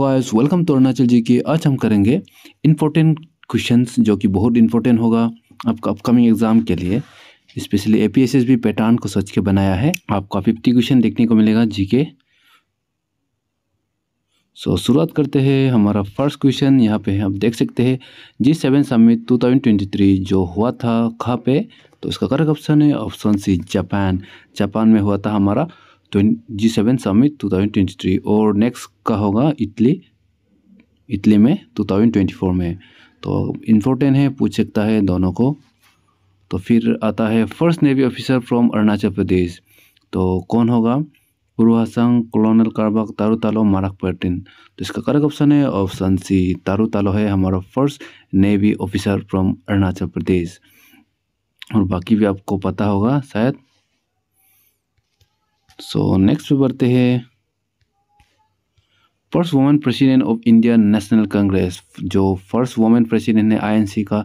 Guys welcome to Arunachal ji के आज हम करेंगे इम्पोर्टेंट क्वेश्चंस जो कि बहुत इम्पोर्टेंट होगा आपका अपकमिंग एग्ज़ाम के लिए especially A P S S B pattern को सोच के बनाया है आपको फिफ्टी क्वेश्चन देखने को मिलेगा जी के सो so, शुरुआत करते हैं हमारा फर्स्ट क्वेश्चन यहाँ पे आप देख सकते हैं G seven summit two thousand twenty three जो हुआ था खा पे तो इसका करेक्ट ऑप्शन है ऑप्शन सी जापान जापान में हुआ था हमारा G seven summit two thousand twenty three और नेक्स्ट का होगा इटली इटली में टू थाउजेंड ट्वेंटी फोर में तो इम्पोर्टेंट है पूछ सकता है दोनों को तो फिर आता है first navy officer from Arunachal Pradesh तो कौन होगा पुरुहासंग कॉलोनल कारबाग तारू तालो मारक पर्टिन तो इसका करेक्ट ऑप्शन है ऑप्शन सी तारू तालो है हमारा first navy officer from Arunachal Pradesh और बाकी भी आपको पता होगा शायद सो नेक्स्ट पे बढ़ते हैं first women president of Indian National Congress जो फर्स्ट वुमेन प्रेसिडेंट है आईएनसी का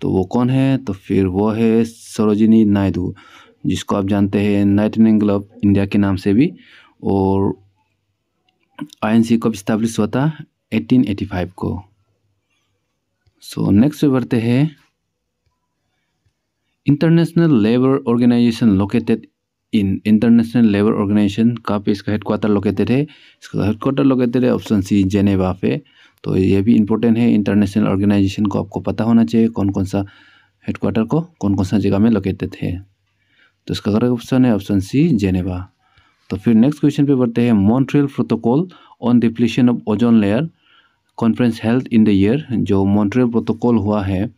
तो वो कौन है तो फिर वो है सरोजिनी नायडू जिसको आप जानते हैं नाइटनिंग क्लब इंडिया के नाम से भी और आईएनसी कब इस्टेब्लिश हुआ था 1885 को सो नेक्स्ट पे बढ़ते हैं International Labour Organization located in International Labour Organization कहाँ पे इसका हेडक्वार्टर लोकेटेड है इसका हेडक्वार्टर लोकेटेड है ऑप्शन सी जेनेवा पे तो ये भी इंपॉर्टेंट है इंटरनेशनल ऑर्गेनाइजेशन को आपको पता होना चाहिए कौन कौन सा हेडक्वार्टर को कौन कौन सा जगह में लोकेटेड है तो इसका करेक्ट ऑप्शन है ऑप्शन सी जेनेवा तो फिर नेक्स्ट क्वेश्चन पे बढ़ते हैं Montreal Protocol on depletion of ozone layer conference held in the year जो मॉन्ट्रियल प्रोटोकॉल हुआ है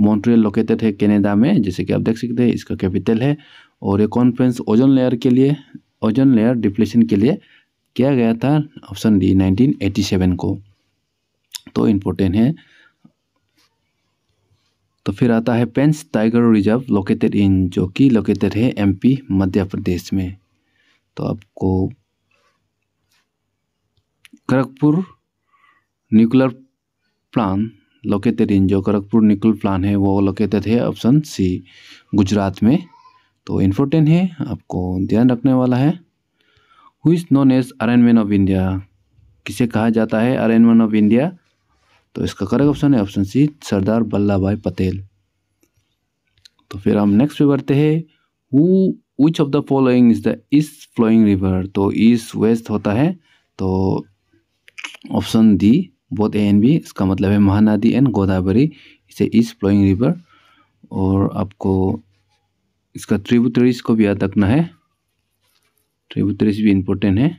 मॉन्ट्रियल लोकेटेड है कनाडा में जैसे कि आप देख सकते हैं इसका कैपिटल है और ये कॉन्फ्रेंस ओजन लेयर के लिए ओजन लेयर डिप्लेशन के लिए किया गया था ऑप्शन डी 1987 को तो इम्पोर्टेंट है तो फिर आता है Pench tiger reserve located in जो कि लोकेटेड है एमपी मध्य प्रदेश में तो आपको Kakrapar nuclear plan located in जो करकपुर न्यूक्लियर प्लान है वो लोकेटेड है ऑप्शन सी गुजरात में तो इम्पोर्टेंट है आपको ध्यान रखने वाला है who is known as arrangement of India किसे कहा जाता है अरेंजमेंट ऑफ इंडिया तो इसका करेक्ट ऑप्शन है option C Sardar Vallabhbhai Patel तो फिर हम नेक्स्ट पे बढ़ते हैं who which of the following is the east flowing river तो ईस्ट वेस्ट होता है तो option D both A and B इसका मतलब है महानदी एंड गोदावरी इसे ईस्ट फ्लोइंग रिवर और आपको इसका ट्रिब्यूटरीज को भी याद रखना है ट्रिब्यूटरीज भी इम्पोर्टेंट है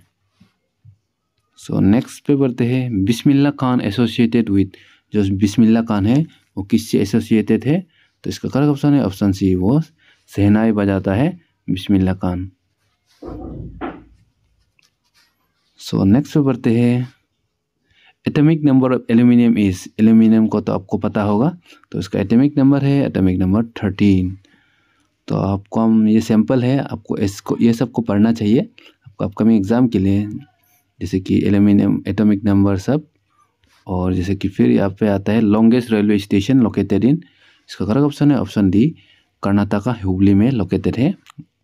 सो नेक्स्ट पे बढ़ते हैं बिस्मिल्ला खान एसोसिएटेड विद जो बिस्मिल्ला खान है वो किससे एसोसिएटेड है तो इसका करेक्ट ऑप्शन है ऑप्शन सी वो सहनाई बजाता है बिस्मिल्ला खान सो नेक्स्ट पे बढ़ते हैं atomic number of aluminium is aluminium को तो आपको पता होगा तो इसका एटॉमिक नंबर है एटॉमिक नंबर थर्टीन तो आपको हम ये सैम्पल है आपको इसको ये सबको पढ़ना चाहिए आपको अपकमिंग एग्ज़ाम के लिए जैसे कि एलुमिनियम एटॉमिक नंबर सब और जैसे कि फिर यहाँ पे आता है longest railway station located in इसका करेक्ट ऑप्शन है ऑप्शन डी कर्नाटका हुबली में लोकेटेड है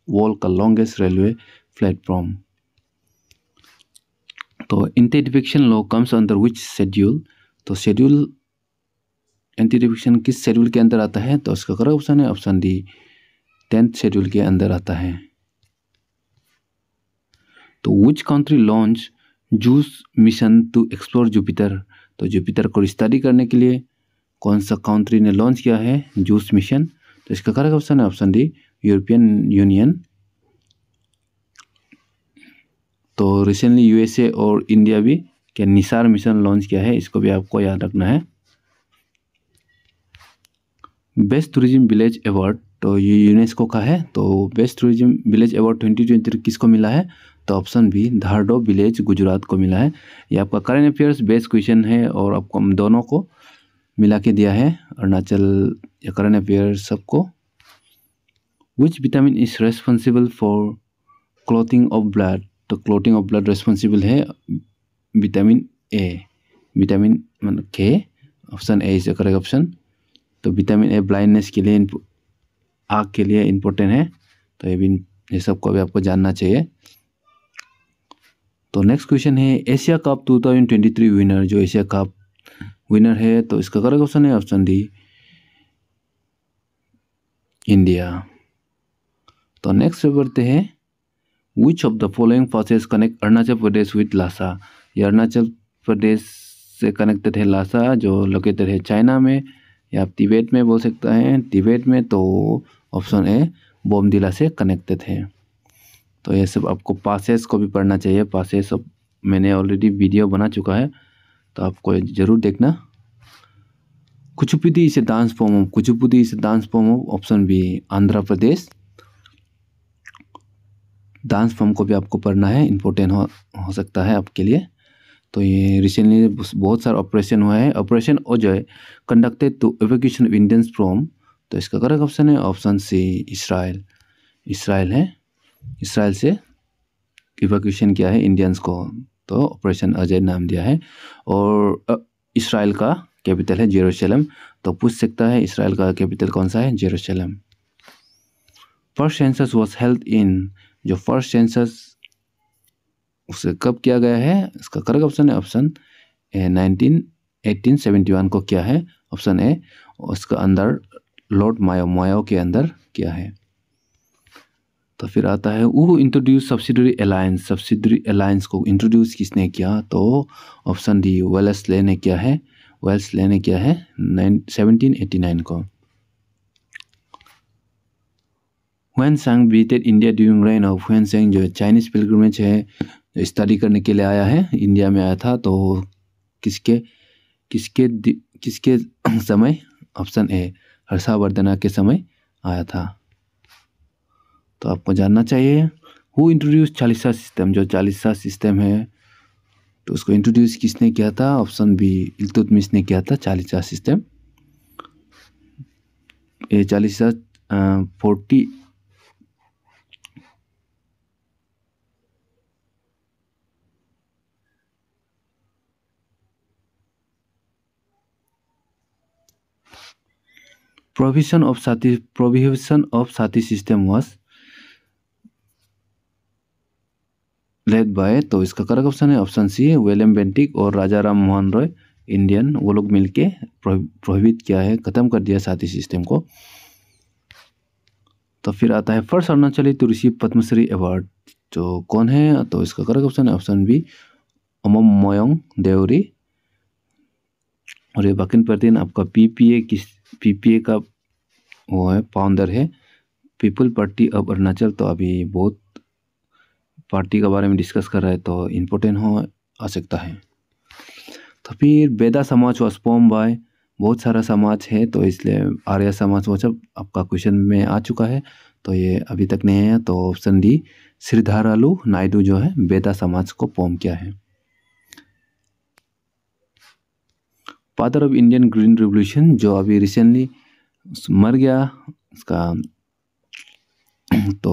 वर्ल्ड का लॉन्गेस्ट रेलवे प्लेटफॉर्म तो anti defection law comes under which schedule तो शेड्यूल एंटी डिफिक्शन किस शेड्यूल के अंदर आता है तो इसका करेक्ट ऑप्शन है ऑप्शन डी टेंथ शेड्यूल के अंदर आता है तो which country launch juice mission to explore Jupiter तो जुपिटर को स्टडी करने के लिए कौन सा कंट्री ने लॉन्च किया है जूस मिशन तो इसका करेक्ट ऑप्शन है ऑप्शन डी यूरोपियन यूनियन तो रिसेंटली यूएसए और इंडिया भी क्या निसार मिशन लॉन्च किया है इसको भी आपको याद रखना है बेस्ट टूरिज्म विलेज अवार्ड तो ये यूनेस्को का है तो best tourism village award twenty twenty किसको मिला है तो option B Dhordo village Gujarat को मिला है ये आपका करेंट अफेयर्स बेस्ट क्वेश्चन है और आपको दोनों को मिला के दिया है अरुणाचल या करेंट अफेयर्स सबको which vitamin is responsible for clothing of blood तो क्लोथिंग ऑफ ब्लड रेस्पॉन्सिबल है विटामिन ए विटामिन मतलब के option A is correct option तो विटामिन ए ब्लाइंडनेस के लिए आग के लिए इम्पोर्टेंट है तो ये भी ये सब को भी आपको जानना चाहिए तो नेक्स्ट क्वेश्चन है एशिया कप 2023 विनर जो एशिया कप विनर है तो इसका करेक्ट ऑप्शन है ऑप्शन डी इंडिया तो नेक्स्ट बढ़ते हैं which of the following process connect Arunachal Pradesh with Lhasa ये अरुणाचल प्रदेश से कनेक्टेड है लासा जो लोकेटेड है चाइना में या आप तिबेट में बोल सकते हैं तिबेट में तो ऑप्शन ए बोमदिला से कनेक्टेड है तो ये सब आपको पासेस को भी पढ़ना चाहिए पासेस सब मैंने ऑलरेडी वीडियो बना चुका है तो आपको ज़रूर देखना कुचुपुदी इसे डांस फॉर्म ऑफ कुचुपुदी इसे dance form of option B Andhra Pradesh dance form को भी आपको पढ़ना है इम्पोर्टेंट हो, हो सकता है आपके लिए तो ये रिसेंटली बहुत सारा ऑपरेशन हुआ है operation Ajay conducted to evocation of Indians from तो इसका करेक्ट ऑप्शन है ऑप्शन सी इसराइल इसराइल है इसराइल से इवैक्यूएशन किया है इंडियंस को तो ऑपरेशन अजय नाम दिया है और इसराइल का कैपिटल है जेरोशलम तो पूछ सकता है इसराइल का कैपिटल कौन सा है Jerusalem first census was held in जो फर्स्ट सेंसस उसे कब किया गया है इसका करेक्ट ऑप्शन है option A nineteen eighteen seventy one को किया है ऑप्शन ए उसका अंदर लॉर्ड मायो मायो के अंदर क्या है तो फिर आता है वो introduce subsidiary alliance subsidiary alliance को इंट्रोड्यूस किसने किया तो ऑप्शन डी वेल्स ले ने क्या है वेल्स ले ने क्या है सेवनटीन को वैन सेंग beated India during reign of वैन सेंग जो है चाइनीज़ पिलग्रमेज है स्टडी करने के लिए आया है इंडिया में आया था तो किसके किसके किसके समय ऑप्शन ए हर्षावर्धना के समय आया था तो आपको जानना चाहिए हु इंट्रोड्यूस चालीसा सिस्टम जो चालीसा सिस्टम है तो उसको इंट्रोड्यूस किसने किया था ऑप्शन बी इलतुतमिस ने किया था चालीसा सिस्टम ये चालीसा forty provision of sati provision of sati system was led by तो इसका करेक्ट ऑप्शन है ऑप्शन सी है वेलम बेंटिक और राजा राम मोहन रॉय इंडियन वो लोग मिलके प्रोहिबित किया है ख़त्म कर दिया साथी सिस्टम को तो फिर आता है first Arunachali to receive Padma Shri award जो कौन है तो इसका करेक्ट ऑप्शन है ऑप्शन बी अमोम मोयोंग देवरी और ये बकिन परदीन आपका पीपीए किस पीपीए का वो है फाउंडर है पीपल पार्टी ऑफ अरुणाचल तो अभी बहुत पार्टी के बारे में डिस्कस कर रहा है तो इम्पोर्टेंट हो आ सकता है तो फिर बेदा समाज वॉज फॉर्म बाय बहुत सारा समाज है तो इसलिए आर्य समाज वो सब आपका क्वेश्चन में आ चुका है तो ये अभी तक नहीं है तो ऑप्शन डी श्रीधारालू नायडू जो है बेदा समाज को फॉर्म किया है father of Indian green revolution जो अभी रिसेंटली मर गया उसका तो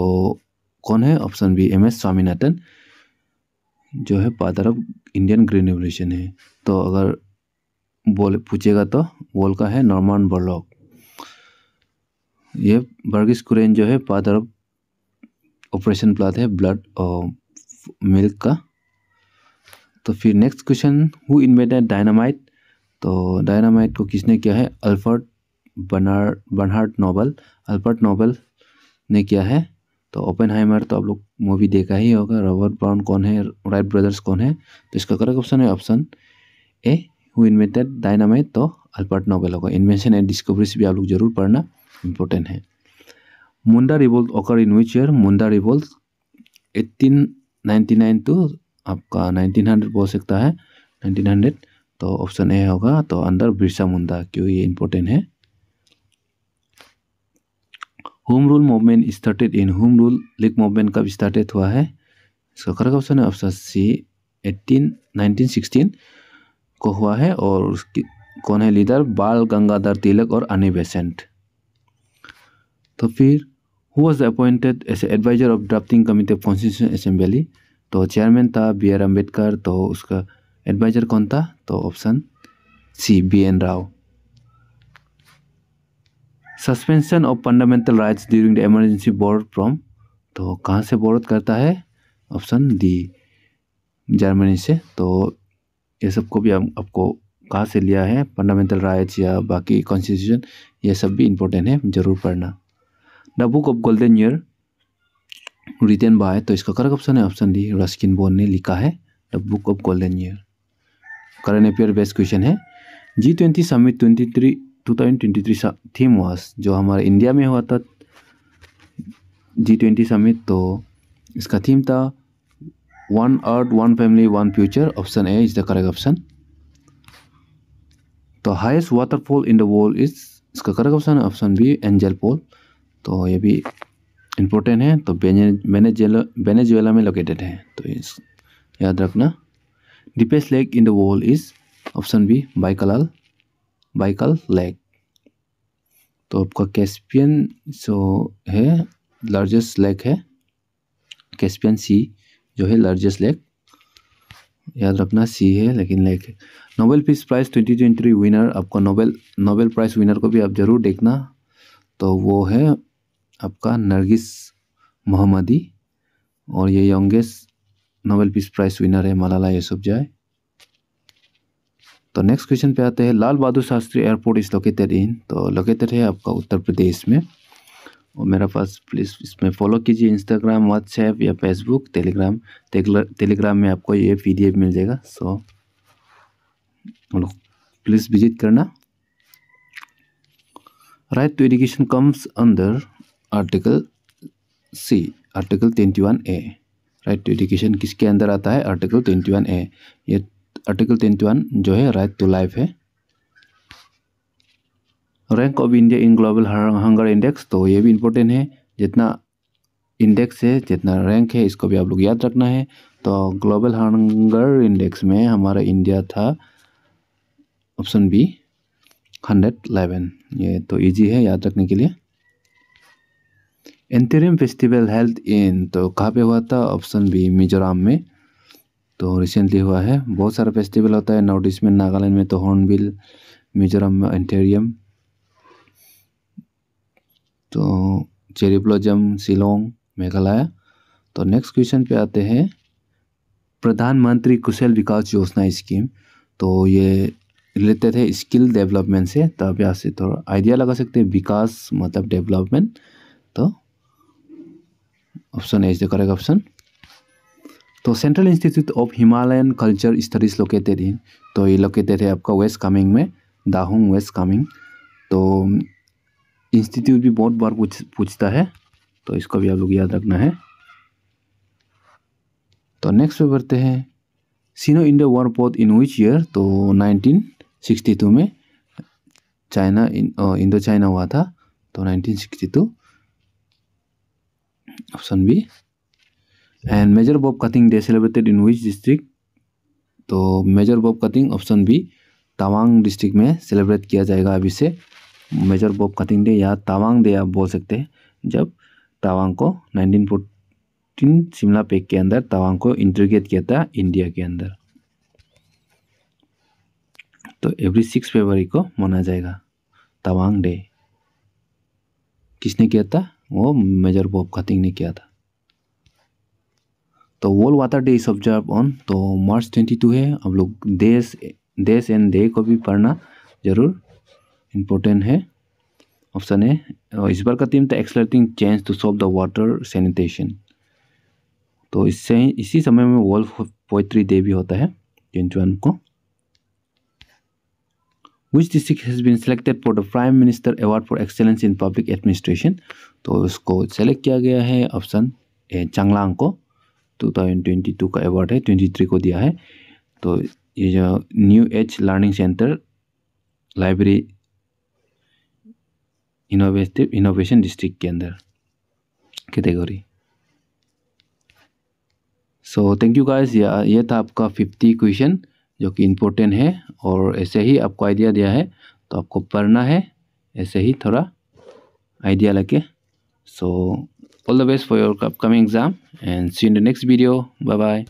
कौन है option B M S Swaminathan जो है father of Indian green revolution है तो अगर बोल पूछेगा तो बोल का है नॉर्मन बर्लॉक ये बर्गिस कुरेन जो है फादर ऑफ ऑपरेशन प्लाट है ब्लड और मिल्क का तो फिर next question who invented dynamite तो डायनामाइट को किसने किया है अल्फर्ट बनार बनहार्ट नोबल अल्फर्ट नोबल ने किया है तो ओपन हाइमर तो आप लोग मूवी देखा ही होगा रॉबर्ट ब्राउन कौन है राइट ब्रदर्स कौन है तो इसका करेक्ट ऑप्शन है option A who invented dynamite तो अल्बर्ट नोबेल होगा इन्वेंशन एंड डिस्कवरीज भी आप लोग जरूर पढ़ना इंपॉर्टेंट है Munda revolt occur in which year Munda revolt eighteen ninety nine to आपका नाइनटीन हंड्रेड बोल सकता है नाइनटीन हंड्रेड तो ऑप्शन ए होगा तो अंदर बिरसा मुंडा क्यों ये इंपॉर्टेंट है home rule movement started in home rule league movement कब स्टार्टेड हुआ है इसका करेक्ट ऑप्शन है ऑप्शन सी एटीन को हुआ है और उसकी कौन है लीडर बाल गंगाधर तिलक और अनि बेसेंट तो फिर who was appointed as adviser of drafting committee of constitution assembly तो चेयरमैन था बी आर अम्बेडकर तो उसका एडवाइज़र कौन था तो option C B N Rau suspension of fundamental rights during the emergency board from तो कहाँ से बोर्ड करता है ऑप्शन डी जर्मनी से तो ये सबको भी हम आपको कहाँ से लिया है फंडामेंटल राइट्स या बाकी कॉन्स्टिट्यूशन ये सब भी इम्पोर्टेंट है ज़रूर पढ़ना the book of golden year written by तो इसका करेक्ट ऑप्शन है ऑप्शन डी रस्किन बोन ने लिखा है the book of golden year current affair best question है G twenty summit twenty three two thousand twenty three theme was जो हमारे India में हुआ था जी ट्वेंटी समिट तो इसका थीम था one earth one family one future option A is the correct option तो highest waterfall in the world is इसका करेक्ट ऑप्शन है ऑप्शन बी एंजल पोल तो ये भी इम्पोर्टेंट है तो बेनेजुएला में लोकेटेड है तो इस याद रखना Deepest lake in the world is option B Baikal Baikal lake. तो आपका कैस्पियन जो है लार्जेस्ट लेक है कैस्पियन सी जो है लार्जेस्ट लेक याद रखना सी है लेकिन लेक है Nobel peace prize twenty twenty three winner आपका नोबेल नोबेल प्राइज़ विनर को भी आप ज़रूर देखना तो वो है आपका नरगिस मोहम्मदी और ये youngest Nobel peace prize winner है मलाला जाए तो नेक्स्ट क्वेश्चन पे आते हैं Lal Bahadur Shastri airport is located in तो लोकेटेड है आपका उत्तर प्रदेश में और मेरा पास प्लीज़ इसमें फॉलो कीजिए इंस्टाग्राम व्हाट्सएप या फेसबुक टेलीग्राम टेलीग्राम में आपको ये पी मिल जाएगा सो प्लीज़ विजिट करना right right comes under article C article twenty one A right to education किसके अंदर आता है आर्टिकल ट्वेंटी वन ए ये आर्टिकल ट्वेंटी वन जो है राइट टू लाइफ है rank of India in global hunger index तो ये भी इम्पोर्टेंट है जितना इंडेक्स है जितना रैंक है इसको भी आप लोग याद रखना है तो ग्लोबल हंगर इंडेक्स में हमारा इंडिया था ऑप्शन बी हंड्रेड इलेवन ये तो इजी है याद रखने के लिए एंटेरियम फेस्टिवल हेल्थ इन तो कहाँ पे हुआ था ऑप्शन बी मिज़ोराम में तो रिसेंटली हुआ है बहुत सारा फेस्टिवल होता है नॉर्थ ईस्ट में नागालैंड में तो हॉर्नबिल मिजोरम में एंटेरियम तो चेरी ब्लॉजम शिलोंग मेघालय तो नेक्स्ट क्वेश्चन पे आते हैं प्रधानमंत्री कुशल विकास योजना स्कीम तो ये रिलेटेड है स्किल डेवलपमेंट से तो आप यहाँ से थोड़ा आइडिया लगा सकते हैं विकास मतलब डेवलपमेंट तो option A is the correct option तो central institute of Himalayan culture studies located in तो ये लोकेटेड है आपका वेस्ट कामिंग में दाहोंग वेस्ट कामिंग तो इंस्टीट्यूट um, भी बहुत बार पूछ पूछता है तो इसको भी आप लोग याद रखना है तो नेक्स्ट पे बढ़ते हैं Sino Indo war fought in which year तो 1962 में चाइना इंडो चाइना हुआ था तो to option B and major Bob Khathing day celebrated in which district तो major Bob Khathing option B Tawang district में सेलिब्रेट किया जाएगा अभी से मेजर बॉब कटिंग डे या तवांग डे आप बोल सकते हैं जब तवांग को नाइनटीन फोर्टीन शिमला पेक के अंदर तवांग को इंटरग्रेट किया था इंडिया के अंदर तो एवरी सिक्स फरवरी को मनाया जाएगा तवांग डे किसने किया था वो मेजर बॉब कटिंग ने किया था तो world water day is observe on तो मार्च ट्वेंटी टू है अब लोग देश देश एंड डे को भी पढ़ना ज़रूर इम्पोर्टेंट है ऑप्शन है इस बार का थीम था accelerating change to solve the water sanitation तो इससे इसी समय में वर्ल्ड पोइट्री डे भी होता है ट्वेंटी वन को which district has been selected for the prime minister award for excellence in public administration तो उसको सेलेक्ट किया गया है ऑप्शन ए चांगलांग को 2022 का अवार्ड है 23 को दिया है तो ये जो new age learning centre library innovative innovation district के अंदर category so thank you guys ये था आपका फिफ्टी क्वेश्चन जो कि इम्पोर्टेंट है और ऐसे ही आपको आइडिया दिया है तो आपको पढ़ना है ऐसे ही थोड़ा आइडिया लगे so all the best for your upcoming exam and see in the next video bye bye